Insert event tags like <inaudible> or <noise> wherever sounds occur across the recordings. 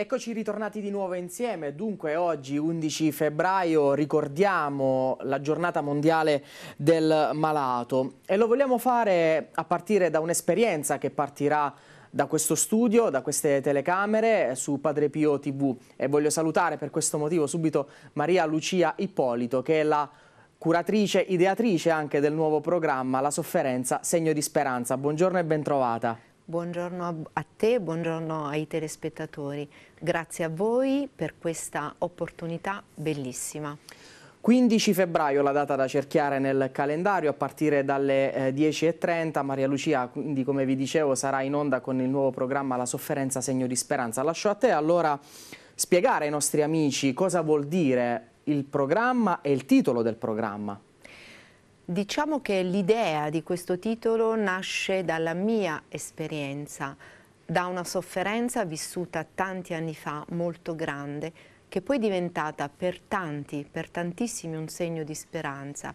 Eccoci ritornati di nuovo insieme, dunque oggi 11 febbraio ricordiamo la giornata mondiale del malato e lo vogliamo fare a partire da un'esperienza che partirà da questo studio, da queste telecamere su Padre Pio TV e voglio salutare per questo motivo subito Maria Lucia Ippolito che è la curatrice, ideatrice anche del nuovo programma La Sofferenza, Segno di Speranza. Buongiorno e bentrovata. Buongiorno a te, buongiorno ai telespettatori. Grazie a voi per questa opportunità bellissima. 15 febbraio la data da cerchiare nel calendario a partire dalle 10.30 eh, Maria Lucia quindi come vi dicevo sarà in onda con il nuovo programma La sofferenza segno di speranza lascio a te allora spiegare ai nostri amici cosa vuol dire il programma e il titolo del programma Diciamo che l'idea di questo titolo nasce dalla mia esperienza, da una sofferenza vissuta tanti anni fa, molto grande, che poi è diventata per tanti, per tantissimi un segno di speranza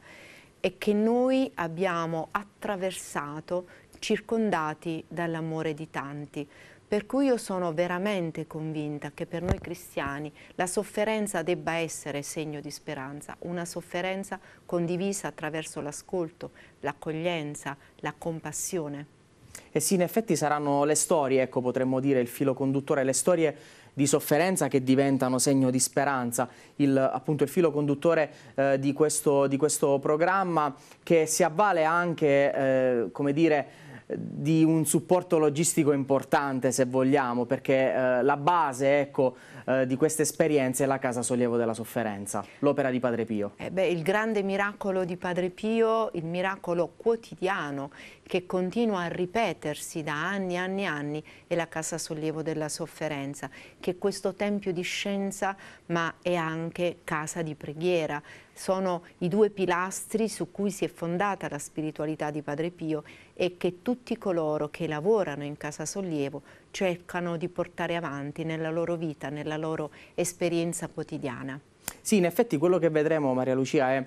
e che noi abbiamo attraversato circondati dall'amore di tanti. Per cui io sono veramente convinta che per noi cristiani la sofferenza debba essere segno di speranza, una sofferenza condivisa attraverso l'ascolto, l'accoglienza, la compassione. E sì, in effetti saranno le storie, ecco potremmo dire il filo conduttore, le storie di sofferenza che diventano segno di speranza, il, appunto il filo conduttore eh, di, questo, di, questo, programma che si avvale anche, eh, come dire, di un supporto logistico importante se vogliamo perché eh, la base ecco, eh, di questa esperienza è la Casa Sollievo della Sofferenza, l'opera di Padre Pio. Eh beh, il grande miracolo di Padre Pio, il miracolo quotidiano che continua a ripetersi da anni e anni e anni è la Casa Sollievo della Sofferenza che è questo tempio di scienza ma è anche casa di preghiera sono i due pilastri su cui si è fondata la spiritualità di Padre Pio e che tutti coloro che lavorano in Casa Sollievo cercano di portare avanti nella loro vita, nella loro esperienza quotidiana. Sì, in effetti quello che vedremo, Maria Lucia, è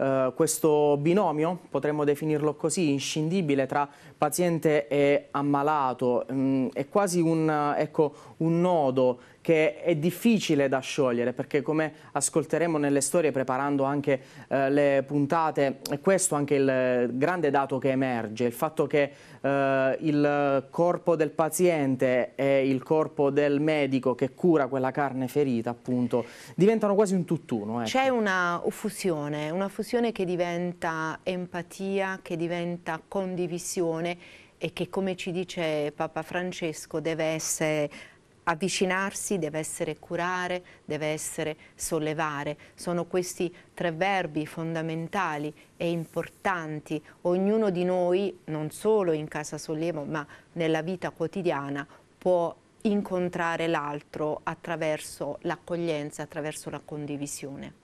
Uh, questo binomio, potremmo definirlo così, inscindibile tra paziente e ammalato, mm, è quasi un, ecco, un nodo che è difficile da sciogliere perché come ascolteremo nelle storie preparando anche eh, le puntate, è questo anche il grande dato che emerge, il fatto che eh, il corpo del paziente e il corpo del medico che cura quella carne ferita appunto diventano quasi un tutt'uno. Ecco. C'è una fusione, una fusione che diventa empatia, che diventa condivisione e che come ci dice Papa Francesco deve essere avvicinarsi deve essere curare, deve essere sollevare. Sono questi tre verbi fondamentali e importanti. Ognuno di noi, non solo in casa Sollievo, ma nella vita quotidiana, può incontrare l'altro attraverso l'accoglienza, attraverso la condivisione.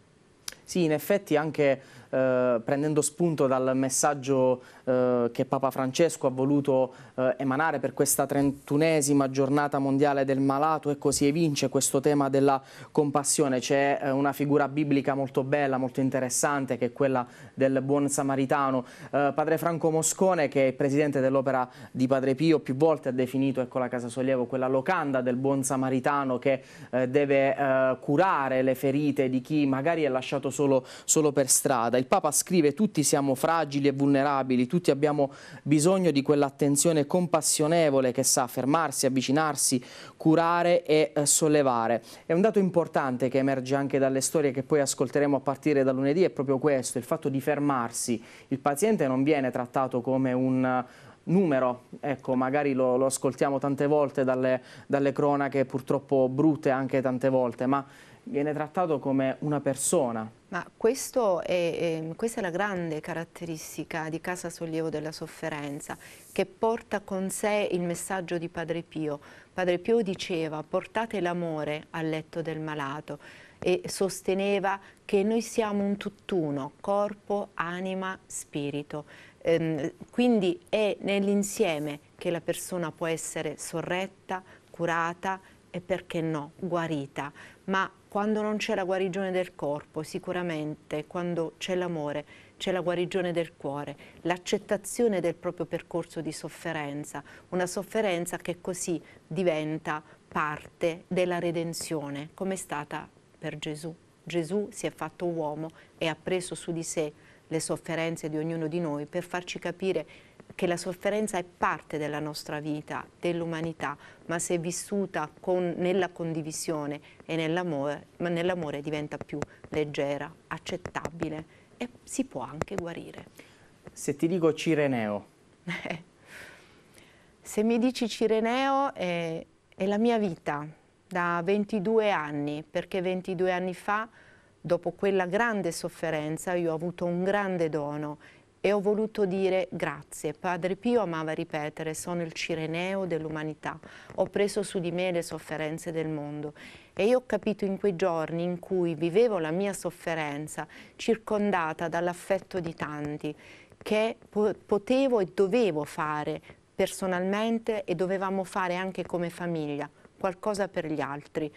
Sì, in effetti anche eh, prendendo spunto dal messaggio eh, che Papa Francesco ha voluto eh, emanare per questa trentunesima giornata mondiale del malato e così evince questo tema della compassione. C'è eh, una figura biblica molto bella, molto interessante che è quella del buon samaritano. Eh, padre Franco Moscone che è il presidente dell'opera di Padre Pio più volte ha definito ecco, la Casa Sollievo quella locanda del buon samaritano che deve curare le ferite di chi magari è lasciato solo, solo per strada giornata. Il Papa scrive tutti siamo fragili e vulnerabili, tutti abbiamo bisogno di quell'attenzione compassionevole che sa fermarsi, avvicinarsi, curare e eh, sollevare. E un dato importante che emerge anche dalle storie che poi ascolteremo a partire da lunedì, è proprio questo, il fatto di fermarsi. Il paziente non viene trattato come un eh, numero, ecco, magari lo, lo, ascoltiamo tante volte dalle, dalle, cronache purtroppo brutte anche tante volte, ma viene trattato come una persona, ma è, ehm, questa è la grande caratteristica di Casa Sollievo della Sofferenza, che porta con sé il messaggio di Padre Pio. Padre Pio diceva portate l'amore al letto del malato e sosteneva che noi siamo un tutt'uno, corpo, anima, spirito. Ehm, quindi è nell'insieme che la persona può essere sorretta, curata e perché no, guarita, ma quando non c'è la guarigione del corpo, sicuramente quando c'è l'amore, c'è la guarigione del cuore, l'accettazione del proprio percorso di sofferenza, una sofferenza che così diventa parte della redenzione, come è stata per Gesù. Gesù si è fatto uomo e ha preso su di sé le sofferenze di ognuno di noi per farci capire che la sofferenza è parte della nostra vita, dell'umanità, ma se vissuta con, nella condivisione e nell'amore, nell diventa più leggera, accettabile e si può anche guarire. Se ti dico Cireneo? <laughs> se mi dici Cireneo è, è la mia vita da 22 anni, perché 22 anni fa, dopo quella grande sofferenza, io ho avuto un grande dono e ho voluto dire grazie. Padre Pio amava ripetere, sono il cireneo dell'umanità, ho preso su di me le sofferenze del mondo. E io ho capito in quei giorni in cui vivevo la mia sofferenza, circondata dall'affetto di tanti, che po potevo e dovevo fare personalmente e dovevamo fare anche come famiglia, qualcosa per gli altri.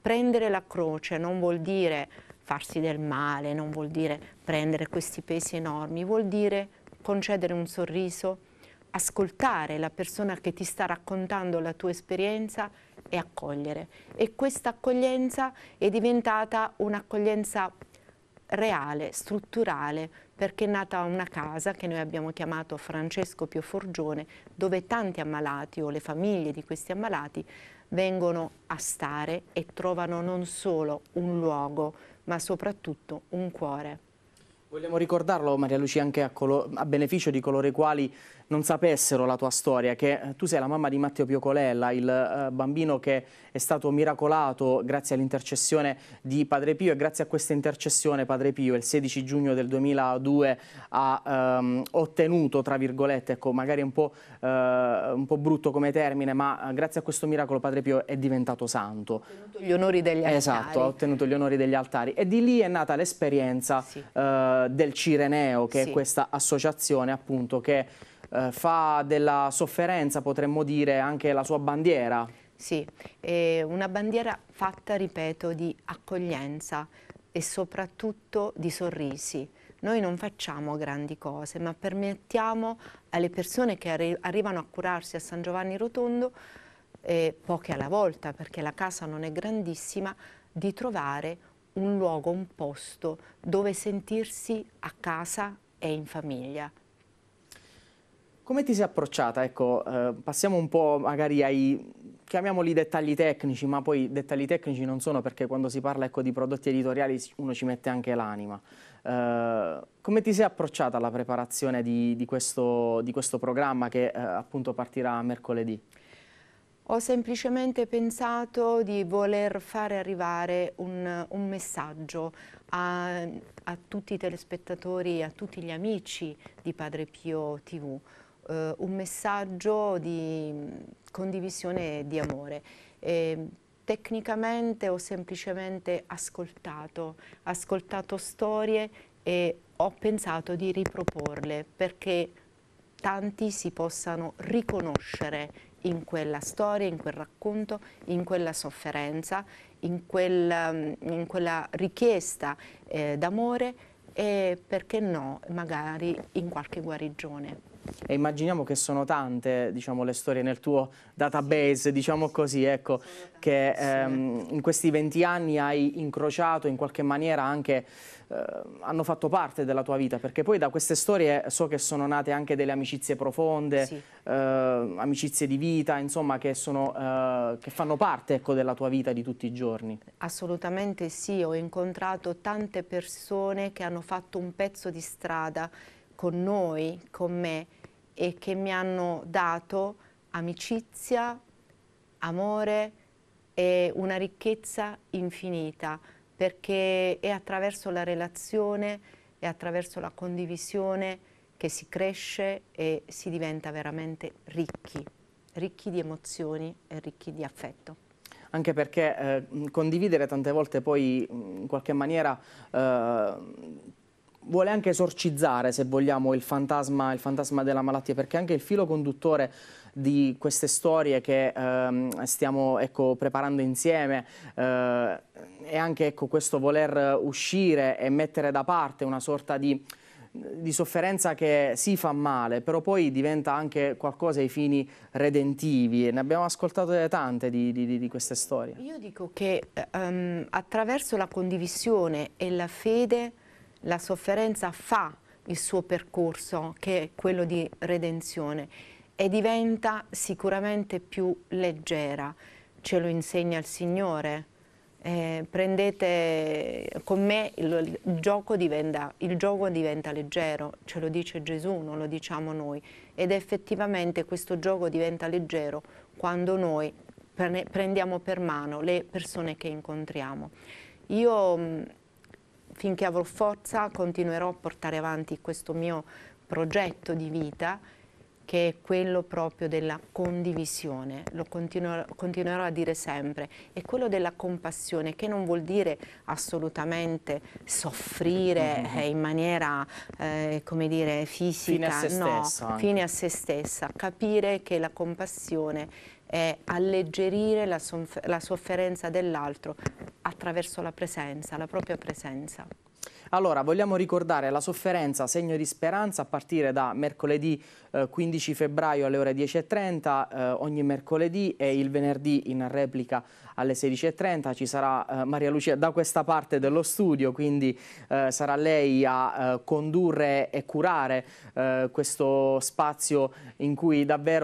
Prendere la croce non vuol dire farsi del male, non vuol dire prendere questi pesi enormi, vuol dire concedere un sorriso, ascoltare la persona che ti sta raccontando la tua esperienza e accogliere. E questa accoglienza è diventata un'accoglienza reale, strutturale, perché è nata una casa che noi abbiamo chiamato Francesco Pio Forgione, dove tanti ammalati o le famiglie di questi ammalati vengono a stare e trovano non solo un luogo ma soprattutto un cuore. Vogliamo ricordarlo, Maria Lucia, anche a, a beneficio di coloro i quali non sapessero la tua storia, che eh, tu sei la mamma di Matteo Piocolella, il eh, bambino che è stato miracolato grazie all'intercessione di Padre Pio e grazie a questa intercessione Padre Pio il 16 giugno del 2002 ha ehm, ottenuto, tra virgolette, ecco, magari un po', eh, un po', brutto come termine, ma eh, grazie a questo miracolo Padre Pio è diventato santo. Ha ottenuto gli onori degli altari. Esatto, ha ottenuto gli onori degli altari e di lì è nata l'esperienza sì. eh, del Cireneo, che sì. è questa associazione appunto che eh, fa della sofferenza, potremmo dire, anche la sua bandiera. Sì, è una bandiera fatta, ripeto, di accoglienza e soprattutto di sorrisi. Noi non facciamo grandi cose, ma permettiamo alle persone che arri arrivano a curarsi a San Giovanni Rotondo, eh, poche alla volta, perché la casa non è grandissima, di trovare un luogo, un posto dove sentirsi a casa e in famiglia. Come ti sei approcciata? Ecco, eh, passiamo un po' magari ai, chiamiamoli dettagli tecnici, ma poi dettagli tecnici non sono perché quando si parla ecco, di prodotti editoriali uno ci mette anche l'anima. Eh, come ti sei approcciata alla preparazione di, di, questo, di questo, programma che eh, appunto partirà mercoledì? Ho semplicemente pensato di voler fare arrivare un, un messaggio a, a tutti i telespettatori, a tutti gli amici di Padre Pio TV eh, un messaggio di mm, condivisione di amore. E, mm, tecnicamente ho semplicemente ascoltato, ascoltato storie e ho pensato di riproporle perché tanti si possano riconoscere in quella storia, in quel racconto, in quella sofferenza, in, quel, mm, in quella richiesta eh, d'amore e perché no, magari in qualche guarigione e immaginiamo che sono tante diciamo, le storie nel tuo database, diciamo così, ecco, che ehm, in questi 20 anni hai incrociato in qualche maniera anche, eh, hanno fatto parte della tua vita, perché poi da queste storie so che sono nate anche delle amicizie profonde, sì. eh, amicizie di vita, insomma, che, sono, eh, che fanno parte ecco, della tua vita di tutti i giorni. Assolutamente sì, ho incontrato tante persone che hanno fatto un pezzo di strada con noi, con me e che mi hanno dato amicizia, amore e una ricchezza infinita perché è attraverso la relazione, e attraverso la condivisione che si cresce e si diventa veramente ricchi, ricchi di emozioni e ricchi di affetto anche perché eh, condividere tante volte poi in qualche maniera eh, vuole anche esorcizzare, se vogliamo, il fantasma, il fantasma della malattia, perché anche il filo conduttore di queste storie che ehm, stiamo ecco, preparando insieme eh, e anche ecco, questo voler uscire e mettere da parte una sorta di, di sofferenza che si fa male, però poi diventa anche qualcosa ai fini redentivi. Ne abbiamo ascoltate tante di, di, di, queste storie. Io dico che um, attraverso la condivisione e la fede la sofferenza fa il suo percorso che è quello di redenzione e diventa sicuramente più leggera, ce lo insegna il Signore. Eh, prendete con me il, il, gioco diventa, il gioco diventa leggero, ce lo dice Gesù, non lo diciamo noi, ed effettivamente questo gioco diventa leggero quando noi prendiamo per mano le persone che incontriamo. Io finché avrò forza continuerò a portare avanti questo mio progetto di vita che è quello proprio della condivisione, lo continuerò, continuerò, a dire sempre, è quello della compassione che non vuol dire assolutamente soffrire mm-hmm. eh, in maniera, eh, come dire, fisica, fine a no, fine a se stessa, capire che la compassione è alleggerire la, la sofferenza dell'altro attraverso la presenza, la propria presenza. Allora, vogliamo ricordare la sofferenza, segno di speranza, a partire da mercoledì eh, 15 febbraio alle ore 10.30, eh, ogni mercoledì e il venerdì in replica alle 16.30. Ci sarà eh, Maria Lucia da questa parte dello studio, quindi eh, sarà lei a eh, condurre e curare eh, questo spazio in cui davvero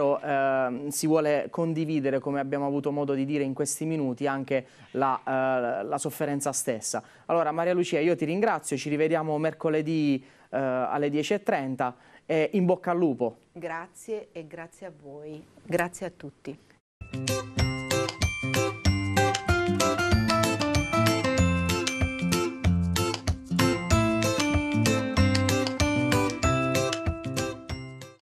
si vuole condividere, come abbiamo avuto modo di dire in questi minuti, anche la, la sofferenza stessa. Allora, Maria Lucia, io ti ringrazio ci rivediamo mercoledì eh, alle 10.30 e in bocca al lupo. Grazie e grazie a voi, grazie a tutti.